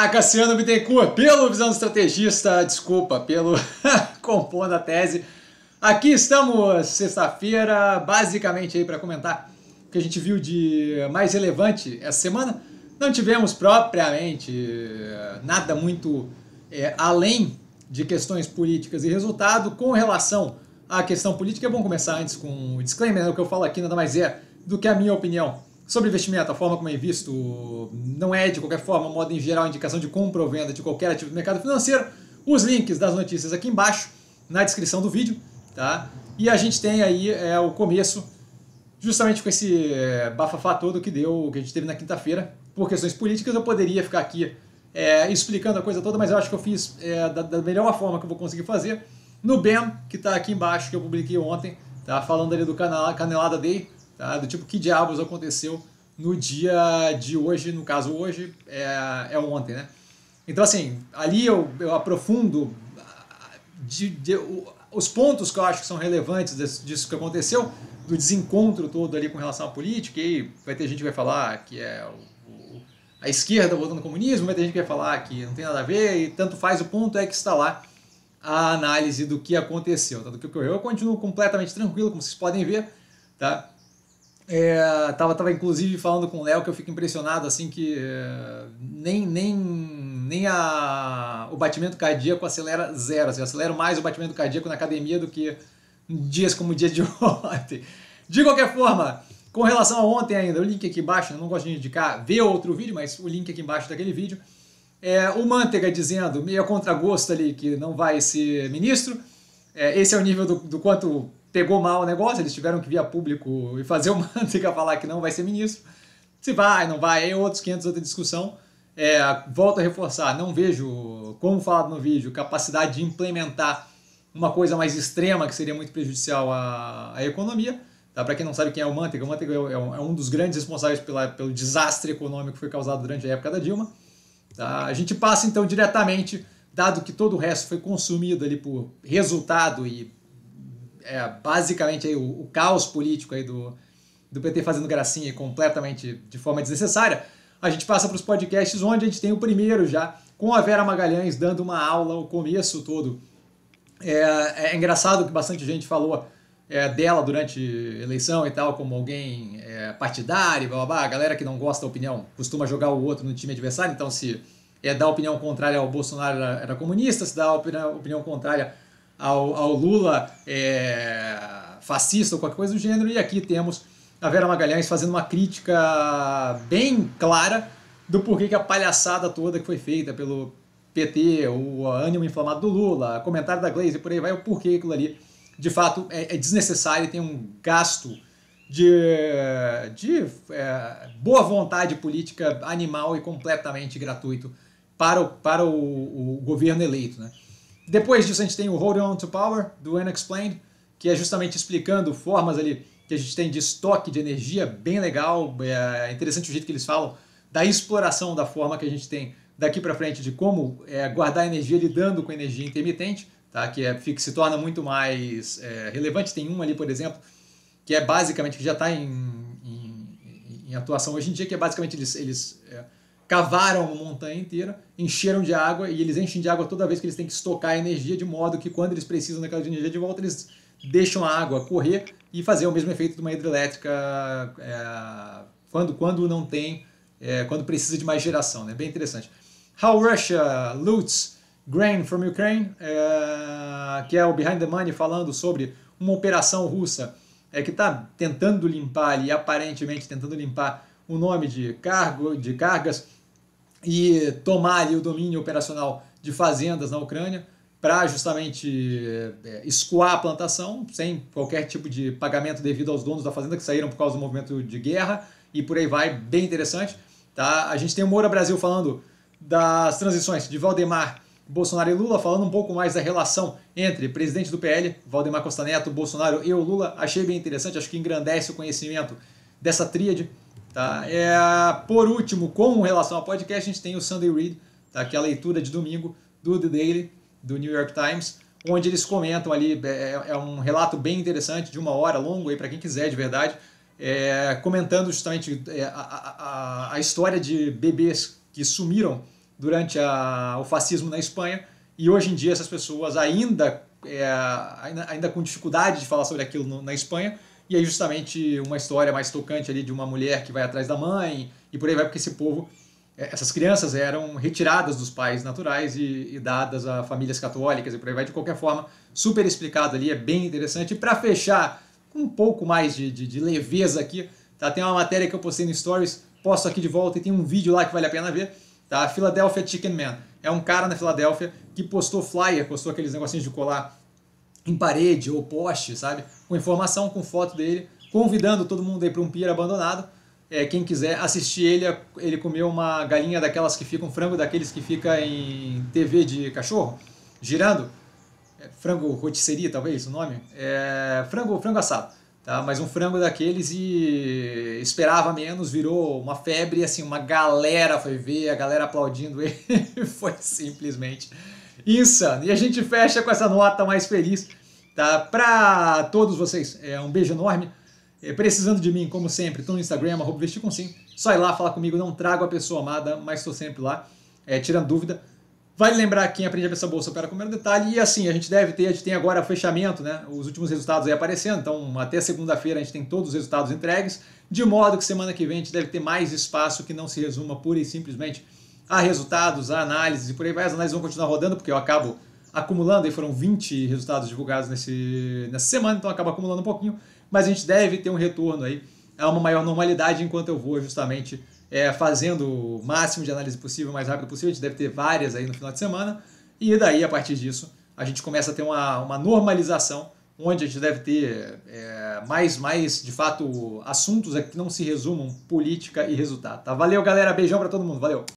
Olá, Cassiano Bittencourt, pelo Visão Estrategista, desculpa, pelo Compondo a Tese. Aqui estamos, sexta-feira, basicamente aí para comentar o que a gente viu de mais relevante essa semana. Não tivemos propriamente eh, nada muito é, além de questões políticas e resultado. Com relação à questão política, é bom começar antes com o um disclaimer, né? o que eu falo aqui nada mais é do que a minha opinião Sobre investimento, a forma como é visto não é, de qualquer forma, modo em geral, indicação de compra ou venda de qualquer ativo do mercado financeiro. Os links das notícias aqui embaixo, na descrição do vídeo, tá? E a gente tem aí é, o começo, justamente com esse é, bafafá todo que deu, que a gente teve na quinta-feira, por questões políticas, eu poderia ficar aqui é, explicando a coisa toda, mas eu acho que eu fiz é, da, da, melhor forma que eu vou conseguir fazer no BEM, que está aqui embaixo, que eu publiquei ontem, tá falando ali do canal, Canelada Day, tá? do tipo, que diabos aconteceu no dia de hoje, no caso hoje é, é ontem, né? Então, assim, ali eu, eu aprofundo de, de, os pontos que eu acho que são relevantes desse, disso que aconteceu, do desencontro todo ali com relação à política, e vai ter gente que vai falar que é o, o, a esquerda voltando ao comunismo, vai ter gente que vai falar que não tem nada a ver, e tanto faz, o ponto é que está lá a análise do que aconteceu, tá? do que ocorreu. Eu continuo completamente tranquilo, como vocês podem ver, tá? É, tava, tava inclusive falando com o Léo que eu fico impressionado assim que é, nem, nem, nem a, o batimento cardíaco acelera zero. Assim, eu acelero mais o batimento cardíaco na academia do que dias como o dia de ontem. De qualquer forma, com relação a ontem ainda, o link aqui embaixo, eu não gosto de indicar ver outro vídeo, mas o link aqui embaixo daquele vídeo. É, o Manteiga dizendo, meio a contragosto ali, que não vai ser ministro. É, esse é o nível do, do quanto pegou mal o negócio, eles tiveram que vir a público e fazer uma a falar que não vai ser ministro. Se vai, não vai, aí outros 500, outra discussão. É, volto a reforçar, não vejo, como falado no vídeo, capacidade de implementar uma coisa mais extrema que seria muito prejudicial à, à economia. Tá? Para quem não sabe quem é o Mantega, o Mantega é, é, um, é um dos grandes responsáveis pela, pelo desastre econômico que foi causado durante a época da Dilma. Tá? A gente passa então diretamente, dado que todo o resto foi consumido ali por resultado e é, basicamente aí, o, o, caos político aí do, do PT fazendo gracinha completamente de forma desnecessária, a gente passa para os podcasts onde a gente tem o primeiro já, com a Vera Magalhães dando uma aula o começo todo. É, é engraçado que bastante gente falou é, dela durante eleição e tal, como alguém é, partidário, blá, blá, blá, a galera que não gosta da opinião costuma jogar o outro no time adversário, então se é, dar opinião contrária ao Bolsonaro era, era comunista, se dá opinião, opinião contrária ao, ao Lula é, fascista ou qualquer coisa do gênero, e aqui temos a Vera Magalhães fazendo uma crítica bem clara do porquê que a palhaçada toda que foi feita pelo PT, o ânimo inflamado do Lula, comentário da Glaze, por aí vai, o porquê aquilo ali de fato é, é desnecessário e tem um gasto de, de é, boa vontade política animal e completamente gratuito para o, para o, o governo eleito, né? Depois disso a gente tem o Hold On to Power, do Unexplained, que é justamente explicando formas ali que a gente tem de estoque de energia, bem legal, é interessante o jeito que eles falam, da exploração da forma que a gente tem daqui para frente de como é, guardar energia lidando com energia intermitente, tá? que, é, que se torna muito mais é, relevante. Tem um ali, por exemplo, que é basicamente, que já está em, em, em, atuação hoje em dia, que é basicamente eles, eles é, cavaram uma montanha inteira, encheram de água e eles enchem de água toda vez que eles têm que estocar a energia, de modo que quando eles precisam daquela energia de volta, eles deixam a água correr e fazer o mesmo efeito de uma hidrelétrica é, quando, quando não tem, é, quando precisa de mais geração. Né? Bem interessante. How Russia Loots Grain from Ukraine, é, que é o Behind the Money falando sobre uma operação russa é, que está tentando limpar ali, aparentemente tentando limpar o nome de cargo, de cargas e tomar ali o domínio operacional de fazendas na Ucrânia para justamente é, escoar a plantação sem qualquer tipo de pagamento devido aos donos da fazenda que saíram por causa do movimento de guerra e por aí vai, bem interessante. Tá? A gente tem o Moura Brasil falando das transições de Valdemar, Bolsonaro e Lula, falando um pouco mais da relação entre presidente do PL, Valdemar Costa Neto, Bolsonaro e o Lula. Achei bem interessante, acho que engrandece o conhecimento dessa tríade Tá? É, por último, com relação ao podcast, a gente tem o Sunday Read, tá? que é a leitura de domingo do The Daily, do New York Times, onde eles comentam ali, é, é um relato bem interessante, de uma hora, longo aí para quem quiser de verdade, é, comentando justamente é, a, a, a, história de bebês que sumiram durante a, o fascismo na Espanha, e hoje em dia essas pessoas ainda, é, ainda, ainda com dificuldade de falar sobre aquilo no, na Espanha, e aí, justamente, uma história mais tocante ali de uma mulher que vai atrás da mãe e por aí vai, porque esse povo, é, essas crianças eram retiradas dos pais naturais e, e dadas a famílias católicas e por aí vai. De qualquer forma, super explicado ali, é bem interessante. E para fechar com um pouco mais de, de, de leveza aqui, tá? tem uma matéria que eu postei no Stories, posto aqui de volta e tem um vídeo lá que vale a pena ver tá? Philadelphia Chicken Man. É um cara na Filadélfia que postou flyer, postou aqueles negocinhos de colar em parede ou poste, sabe? Com informação, com foto dele, convidando todo mundo aí para um pier abandonado. É, quem quiser assistir ele, é, ele comeu uma galinha daquelas que fica, um frango daqueles que fica em TV de cachorro, girando. É, frango rotisserie, talvez o nome. É, frango, frango assado. Tá? Mas um frango daqueles e esperava menos, virou uma febre, assim, uma galera foi ver, a galera aplaudindo ele. foi simplesmente insano. E a gente fecha com essa nota mais feliz Tá? Para todos vocês, é um beijo enorme. É, precisando de mim, como sempre, estou no Instagram, arroba Só ir lá, falar comigo, não trago a pessoa amada, mas estou sempre lá, é, tirando dúvida. Vale lembrar quem aprende a essa bolsa opera com menor detalhe. E assim, a gente deve ter, a gente tem agora fechamento, né? Os últimos resultados aí aparecendo. Então, até segunda-feira a gente tem todos os resultados entregues, de modo que semana que vem a gente deve ter mais espaço que não se resuma pura e simplesmente a resultados, a análises e por aí vai. As análises vão continuar rodando, porque eu acabo acumulando, e foram 20 resultados divulgados nesse, nessa semana, então acaba acumulando um pouquinho, mas a gente deve ter um retorno aí a uma maior normalidade enquanto eu vou justamente é, fazendo o máximo de análise possível, o mais rápido possível, a gente deve ter várias aí no final de semana, e daí, a partir disso, a gente começa a ter uma, uma normalização, onde a gente deve ter é, mais, mais, de fato, assuntos que não se resumam política e resultado. Tá? Valeu, galera. Beijão para todo mundo. Valeu.